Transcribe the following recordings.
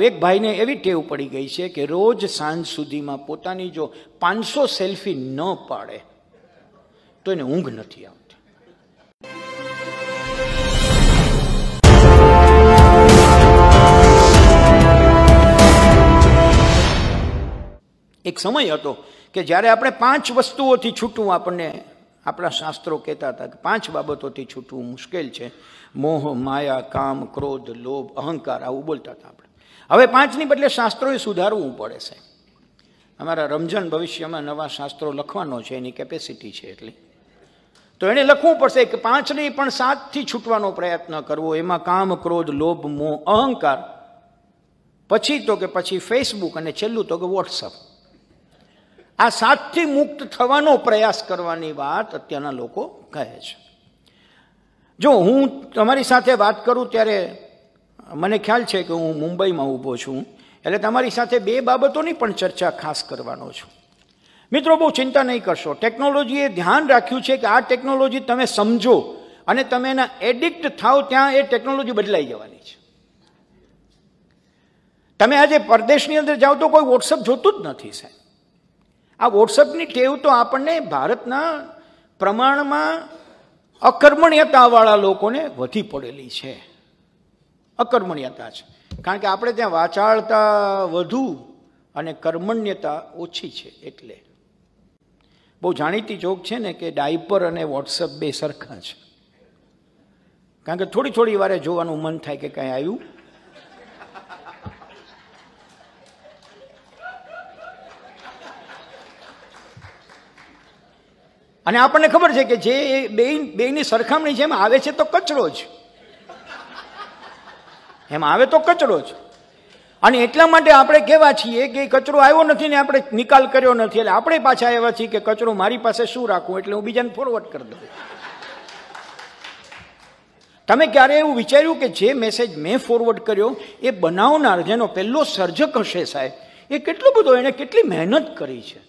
એક ભાઈને એવી ટેવ પડી ગઈ છે કે રોજ સાંજ સુધીમાં પોતાની જો પાંચસો સેલ્ફી ન પાડે તો એને ઊંઘ નથી આવતી એક સમય હતો કે જ્યારે આપણે પાંચ વસ્તુઓથી છૂટવું આપણને આપણા શાસ્ત્રો કહેતા હતા કે પાંચ બાબતોથી છૂટવું મુશ્કેલ છે મોહ માયા કામ ક્રોધ લોભ અહંકાર આવું બોલતા હતા આપણે હવે પાંચની બદલે શાસ્ત્રોએ સુધારવું પડે છે અમારા રમઝન ભવિષ્યમાં નવા શાસ્ત્રો લખવાનો છે એની કેપેસિટી છે એટલી તો એણે લખવું પડશે કે પાંચની પણ સાતથી છૂટવાનો પ્રયત્ન કરવો એમાં કામ ક્રોધ લોભ મોહ અહંકાર પછી તો કે પછી ફેસબુક અને છેલ્લું તો કે વોટ્સઅપ આ સાતથી મુક્ત થવાનો પ્રયાસ કરવાની વાત અત્યારના લોકો કહે છે જો હું તમારી સાથે વાત કરું ત્યારે મને ખ્યાલ છે કે હું મુંબઈમાં ઊભો છું એટલે તમારી સાથે બે બાબતોની પણ ચર્ચા ખાસ કરવાનો છું મિત્રો બહુ ચિંતા નહીં કરશો ટેકનોલોજીએ ધ્યાન રાખ્યું છે કે આ ટેકનોલોજી તમે સમજો અને તમે એના એડિક્ટ થાવ ત્યાં એ ટેકનોલોજી બદલાઈ જવાની છે તમે આજે પરદેશની અંદર જાઓ તો કોઈ વોટ્સઅપ જોતું જ નથી સાહેબ આ વોટ્સઅપની ટેવ તો આપણને ભારતના પ્રમાણમાં અકર્મણ્યતાવાળા લોકોને વધી પડેલી છે અકર્મણ્યતા છે કારણ કે આપણે ત્યાં વાચાળતા વધુ અને કર્મણ્યતા ઓછી છે એટલે બહુ જાણીતી જોક છે ને કે ડાયપર અને વોટ્સઅપ બે સરખા છે કારણ કે થોડી થોડી વારે જોવાનું મન થાય કે કાંઈ આવ્યું અને આપણને ખબર છે કે જે બે બેની સરખામણી જેમ આવે છે તો કચરો જ એમ આવે તો કચરો છે અને એટલા માટે આપણે કહેવા છીએ કે કચરો આવ્યો નથી ને આપણે નિકાલ કર્યો નથી એટલે આપણે પાછા એવા છીએ કે કચરો મારી પાસે શું રાખવું એટલે હું બીજાને ફોરવર્ડ કરી દઉં તમે ક્યારે એવું વિચાર્યું કે જે મેસેજ મેં ફોરવર્ડ કર્યો એ બનાવનાર જેનો પહેલો સર્જક હશે સાહેબ એ કેટલો બધો એણે કેટલી મહેનત કરી છે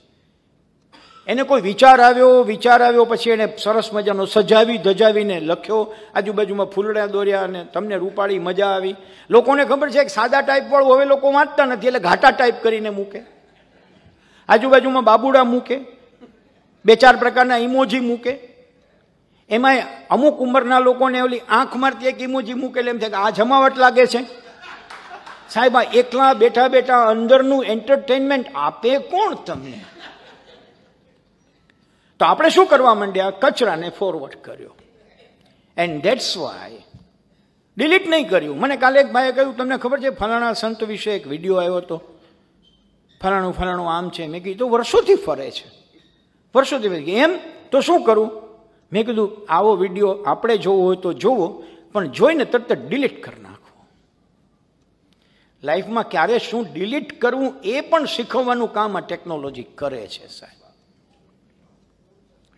એને કોઈ વિચાર આવ્યો વિચાર આવ્યો પછી એને સરસ મજાનો સજાવી ધજાવીને લખ્યો આજુબાજુમાં ફૂલડા દોર્યા અને તમને રૂપાળી મજા આવી લોકોને ખબર છે કે સાદા ટાઈપવાળું હવે લોકો વાંચતા નથી એટલે ઘાટા ટાઈપ કરીને મૂકે આજુબાજુમાં બાબુડા મૂકે બે ચાર પ્રકારના ઇમોજી મૂકે એમાંય અમુક ઉંમરના લોકોને ઓલી આંખ મારતી એક ઇમોજી મૂકે એમ થાય કે આ જમાવટ લાગે છે સાહેબ એકલા બેઠા બેઠા અંદરનું એન્ટરટેનમેન્ટ આપે કોણ તમને તો આપણે શું કરવા માંડ્યા કચરાને ફોરવર્ડ કર્યો એન્ડ ધેટ્સ વાય ડિલીટ નહીં કર્યું મને કાલે એક ભાઈએ કહ્યું તમને ખબર છે ફલાણા સંત વિશે એક વિડીયો આવ્યો હતો ફલાણું ફલાણું આમ છે મેં કીધું વર્ષોથી ફરે છે વર્ષોથી એમ તો શું કરું મેં કીધું આવો વિડીયો આપણે જોવો હોય તો જોવો પણ જોઈને તરત ડિલીટ કરી નાખવો લાઈફમાં ક્યારે શું ડિલીટ કરવું એ પણ શીખવવાનું કામ આ ટેકનોલોજી કરે છે સાહેબ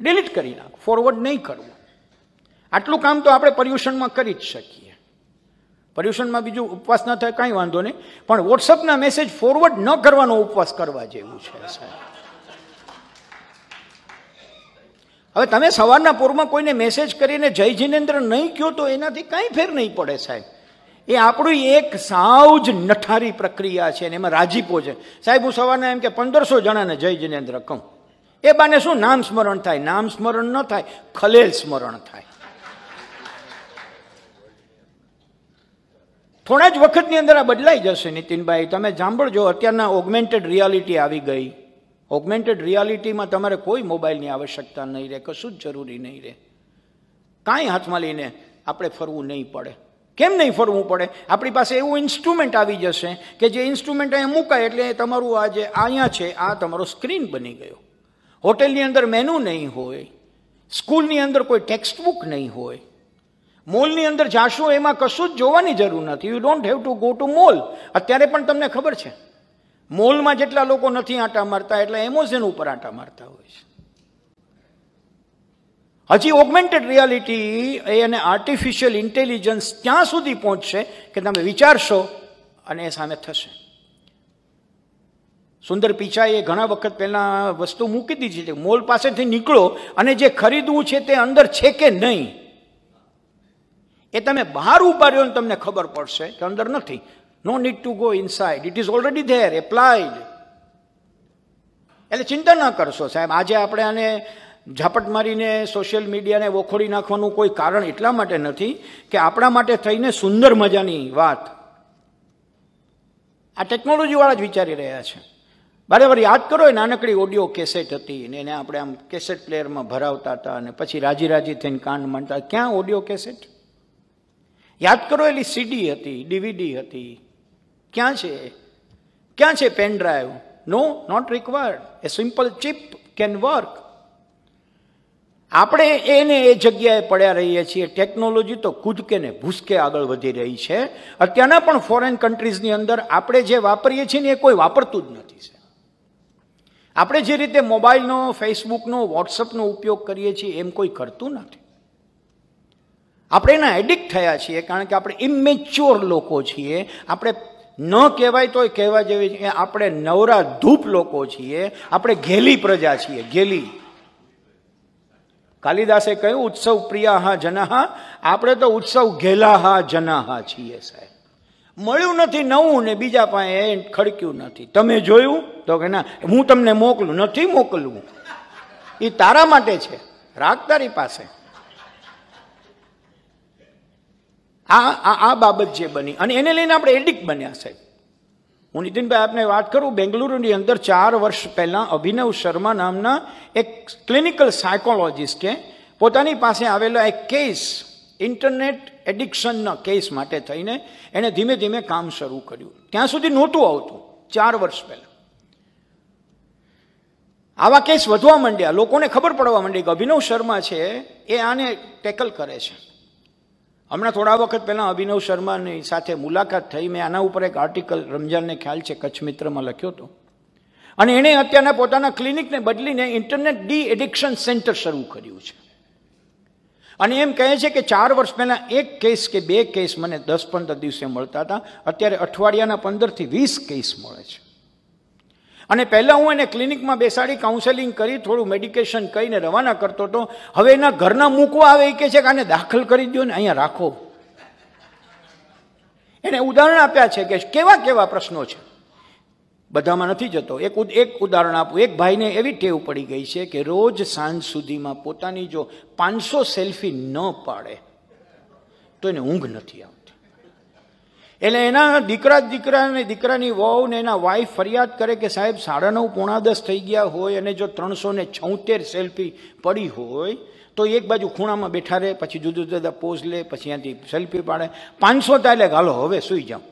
ડિલીટ કરી નાખો ફોરવર્ડ નહીં કરવું આટલું કામ તો આપણે પર્યુષણમાં કરી જ શકીએ પર્યુષણમાં બીજું ઉપવાસ ન થાય કાંઈ વાંધો નહીં પણ વોટ્સઅપના મેસેજ ફોરવર્ડ ન કરવાનો ઉપવાસ કરવા જેવું છે સાહેબ હવે તમે સવારના પૂરમાં કોઈને મેસેજ કરીને જય જિનેન્દ્ર નહીં કહો તો એનાથી કાંઈ ફેર નહીં પડે સાહેબ એ આપણી એક સાવ જ નઠારી પ્રક્રિયા છે અને એમાં રાજીપો છે સાહેબ હું સવારના એમ કે પંદરસો જણાને જય જિનેન્દ્ર કહું એ બાને શું નામ સ્મરણ થાય નામ સ્મરણ ન થાય ખલેલ સ્મરણ થાય થોડા જ વખતની અંદર આ બદલાઈ જશે નીતિનભાઈ તમે સાંભળજો અત્યારના ઓગમેન્ટેડ રિયાલિટી આવી ગઈ ઓગમેન્ટેડ રિયાલિટીમાં તમારે કોઈ મોબાઈલની આવશ્યકતા નહીં રહે કશું જ જરૂરી નહીં રહે કાંઈ હાથમાં લઈને આપણે ફરવું નહીં પડે કેમ નહીં ફરવું પડે આપણી પાસે એવું ઇન્સ્ટ્રુમેન્ટ આવી જશે કે જે ઇન્સ્ટ્રુમેન્ટ અહીંયા મૂકાય એટલે તમારું આ જે અહીંયા છે આ તમારો સ્ક્રીન બની ગયો હોટેલની અંદર મેનુ નહીં હોય સ્કૂલની અંદર કોઈ ટેક્સ્ટ બુક નહીં હોય મોલની અંદર જાશો એમાં કશું જ જોવાની જરૂર નથી you don't have to go to mall અત્યારે પણ તમને ખબર છે મોલમાં જેટલા લોકો નથી આંટા મારતા એટલે એમોઝન ઉપર આંટા મારતા હોય છે હજી ઓગમેન્ટેડ રિયાલિટી એ અને આર્ટિફિશિયલ ઇન્ટેલિજન્સ ત્યાં સુધી પહોંચશે કે તમે વિચારશો અને એ સામે થશે સુંદર પિચાઈએ ઘણા વખત પહેલાં વસ્તુ મૂકી દીધી છે મોલ પાસેથી નીકળો અને જે ખરીદવું છે તે અંદર છે કે નહીં એ તમે બહાર ઉપાડ્યો રહ્યો ને તમને ખબર પડશે કે અંદર નથી no need to go inside it is already there applied એટલે ચિંતા ન કરશો સાહેબ આજે આપણે આને ઝાપટ મારીને સોશિયલ મીડિયાને વખોડી નાખવાનું કોઈ કારણ એટલા માટે નથી કે આપણા માટે થઈને સુંદર મજાની વાત આ ટેકનોલોજીવાળા જ વિચારી રહ્યા છે બરાબર યાદ કરો એ નાનકડી ઓડિયો કેસેટ હતી ને એને આપણે આમ કેસેટ પ્લેયરમાં ભરાવતા હતા અને પછી રાજી રાજી થઈને કાન માંડતા ક્યાં ઓડિયો કેસેટ યાદ કરો એલી સીડી હતી ડીવીડી હતી ક્યાં છે ક્યાં છે pen drive no not required a simple chip can work આપણે એને એ જગ્યાએ પડ્યા રહીએ છીએ ટેકનોલોજી તો કૂદકે ને ભૂસકે આગળ વધી રહી છે અત્યારના પણ ફોરેન કન્ટ્રીઝની અંદર આપણે જે વાપરીએ છીએ ને એ કોઈ વાપરતું જ નથી આપણે જે રીતે મોબાઈલનો ફેસબુકનો વોટ્સઅપનો ઉપયોગ કરીએ છીએ એમ કોઈ કરતું નથી આપણે એના એડિક્ટ થયા છીએ કારણ કે આપણે ઇમેચ્યોર લોકો છીએ આપણે ન કહેવાય તોય કહેવા જેવી આપણે નવરા ધૂપ લોકો છીએ આપણે ઘેલી પ્રજા છીએ ઘેલી કાલિદાસે કહ્યું ઉત્સવ પ્રિયા હા જનાહા આપણે તો ઉત્સવ ઘેલાહા જનાહા છીએ સાહેબ મળ્યું નથી નવું ને બીજા પાસે ખડક્યું નથી તમે જોયું તો કે ના હું તમને મોકલું નથી મોકલવું એ તારા માટે છે રાગ તારી પાસે આ આ બાબત જે બની અને એને લઈને આપણે એડિક બન્યા સાહેબ હું નીતિનભાઈ આપને વાત કરું બેંગલુરુની અંદર ચાર વર્ષ પહેલાં અભિનવ શર્મા નામના એક ક્લિનિકલ સાયકોલોજિસ્ટે પોતાની પાસે આવેલો એક કેસ ઇન્ટરનેટ એડિક્શનના કેસ માટે થઈને એણે ધીમે ધીમે કામ શરૂ કર્યું ત્યાં સુધી નહોતું આવતું ચાર વર્ષ પહેલાં આવા કેસ વધવા માંડ્યા લોકોને ખબર પડવા માંડી કે અભિનવ શર્મા છે એ આને ટેકલ કરે છે હમણાં થોડા વખત પહેલાં અભિનવ શર્માની સાથે મુલાકાત થઈ મેં આના ઉપર એક આર્ટિકલ રમજાનને ખ્યાલ છે કચ્છ મિત્રમાં લખ્યો હતો અને એણે અત્યારના પોતાના ક્લિનિકને બદલીને ઇન્ટરનેટ ડી એડિક્શન સેન્ટર શરૂ કર્યું છે અને એમ કહે છે કે ચાર વર્ષ પહેલાં એક કેસ કે બે કેસ મને દસ પંદર દિવસે મળતા હતા અત્યારે અઠવાડિયાના પંદરથી વીસ કેસ મળે છે અને પહેલાં હું એને ક્લિનિકમાં બેસાડી કાઉન્સેલિંગ કરી થોડું મેડિકેશન કહીને રવાના કરતો હતો હવે એના ઘરના મૂકવા આવે એ કહે છે કે આને દાખલ કરી દો ને અહીંયા રાખો એને ઉદાહરણ આપ્યા છે કે કેવા કેવા પ્રશ્નો છે બધામાં નથી જતો એક એક ઉદાહરણ આપું એક ભાઈને એવી ટેવ પડી ગઈ છે કે રોજ સાંજ સુધીમાં પોતાની જો પાંચસો સેલ્ફી ન પાડે તો એને ઊંઘ નથી આવતી એટલે એના દીકરા દીકરા અને દીકરાની વહુ ને એના વાઈફ ફરિયાદ કરે કે સાહેબ સાડા નવ પોણા દસ થઈ ગયા હોય અને જો ત્રણસો ને છોતેર સેલ્ફી પડી હોય તો એક બાજુ ખૂણામાં બેઠા રહે પછી જુદા જુદા પોઝ લે પછી ત્યાંથી સેલ્ફી પાડે પાંચસો તા એટલે હાલો હવે સૂઈ જાઉં